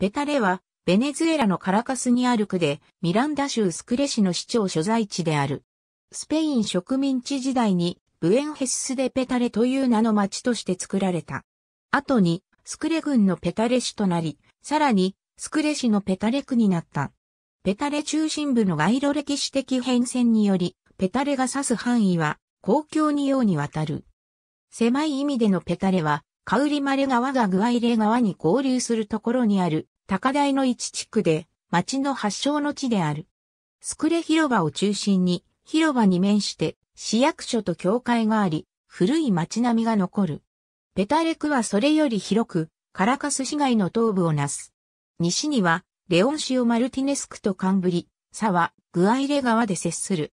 ペタレは、ベネズエラのカラカスにある区で、ミランダ州スクレ市の市長所在地である。スペイン植民地時代に、ブエンヘスでペタレという名の町として作られた。後に、スクレ郡のペタレ市となり、さらに、スクレ市のペタレ区になった。ペタレ中心部の街路歴史的変遷により、ペタレが指す範囲は、公共にようにわたる。狭い意味でのペタレは、カウリマレ川がグアイレ川に合流するところにある高台の一地区で、町の発祥の地である。スクレ広場を中心に、広場に面して、市役所と教会があり、古い町並みが残る。ペタレクはそれより広く、カラカス市街の東部をなす。西には、レオンシオ・マルティネスクとカンブリ、サワ、グアイレ川で接する。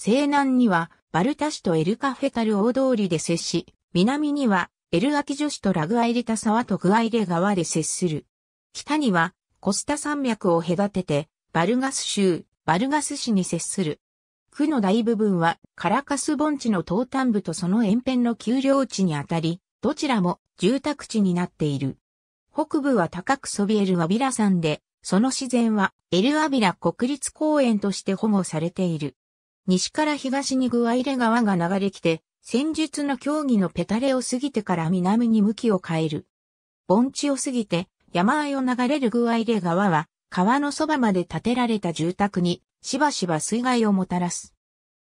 西南には、バルタ市とエルカフェタル大通りで接し、南には、エルアキ女子とラグアイレタ沢とグアイレ川で接する。北にはコスタ山脈を隔てて、バルガス州、バルガス市に接する。区の大部分はカラカス盆地の東端部とその沿辺の丘陵地にあたり、どちらも住宅地になっている。北部は高くそびえるアビラ山で、その自然はエルアビラ国立公園として保護されている。西から東にグアイレ川が流れ来て、戦術の競技のペタレを過ぎてから南に向きを変える。盆地を過ぎて山あいを流れる具合で川は、川のそばまで建てられた住宅に、しばしば水害をもたらす。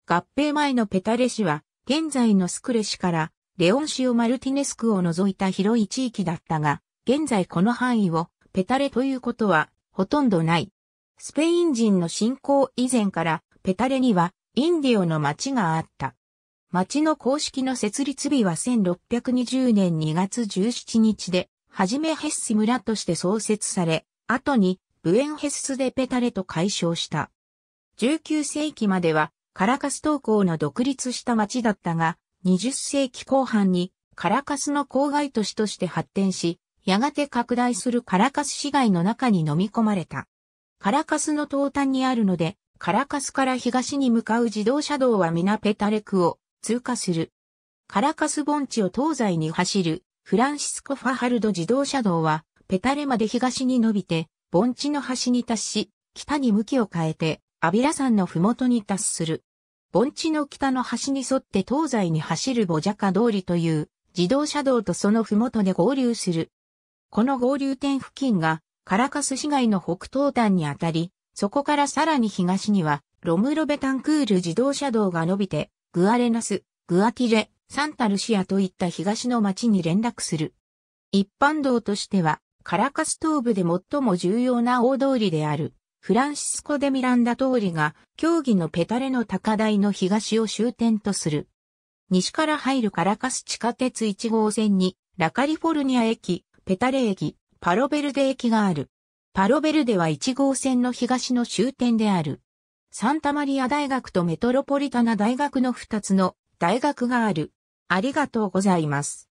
合併前のペタレ市は、現在のスクレ市から、レオンシオ・マルティネスクを除いた広い地域だったが、現在この範囲を、ペタレということは、ほとんどない。スペイン人の侵攻以前から、ペタレには、インディオの町があった。町の公式の設立日は1620年2月17日で、はじめヘッス村として創設され、後にブエンヘッスでペタレと解消した。19世紀まではカラカス東港の独立した町だったが、20世紀後半にカラカスの郊外都市として発展し、やがて拡大するカラカス市街の中に飲み込まれた。カラカスの東端にあるので、カラカスから東に向かう自動車道は皆ペタレクを通過する。カラカス盆地を東西に走るフランシスコ・ファハルド自動車道は、ペタレまで東に伸びて、盆地の端に達し、北に向きを変えて、アビラ山の麓に達する。盆地の北の端に沿って東西に走るボジャカ通りという自動車道とその麓で合流する。この合流点付近がカラカス市街の北東端にあたり、そこからさらに東にはロムロベタンクール自動車道が伸びて、グアレナス、グアティレ、サンタルシアといった東の町に連絡する。一般道としては、カラカス東部で最も重要な大通りである、フランシスコ・デ・ミランダ通りが、競技のペタレの高台の東を終点とする。西から入るカラカス地下鉄1号線に、ラカリフォルニア駅、ペタレ駅、パロベルデ駅がある。パロベルデは1号線の東の終点である。サンタマリア大学とメトロポリタナ大学の2つの大学がある。ありがとうございます。